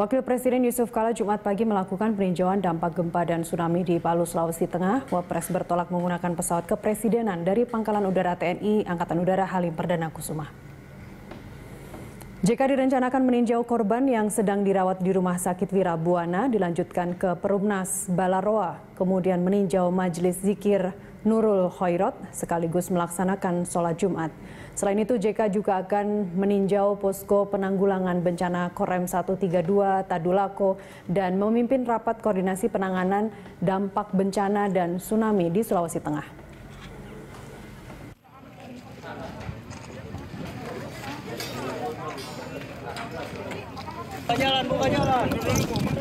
Wakil Presiden Yusuf Kala Jumat pagi melakukan peninjauan dampak gempa dan tsunami di Palu, Sulawesi Tengah. Wapres bertolak menggunakan pesawat kepresidenan dari Pangkalan Udara TNI Angkatan Udara Halim Perdana Kusuma. JK direncanakan meninjau korban yang sedang dirawat di Rumah Sakit Wirabuana, dilanjutkan ke Perumnas Balaroa, kemudian meninjau Majelis Zikir Nurul Khairat sekaligus melaksanakan sholat Jumat. Selain itu JK juga akan meninjau posko penanggulangan bencana Korem 132 Tadulako dan memimpin rapat koordinasi penanganan dampak bencana dan tsunami di Sulawesi Tengah. jalan, buka jalan.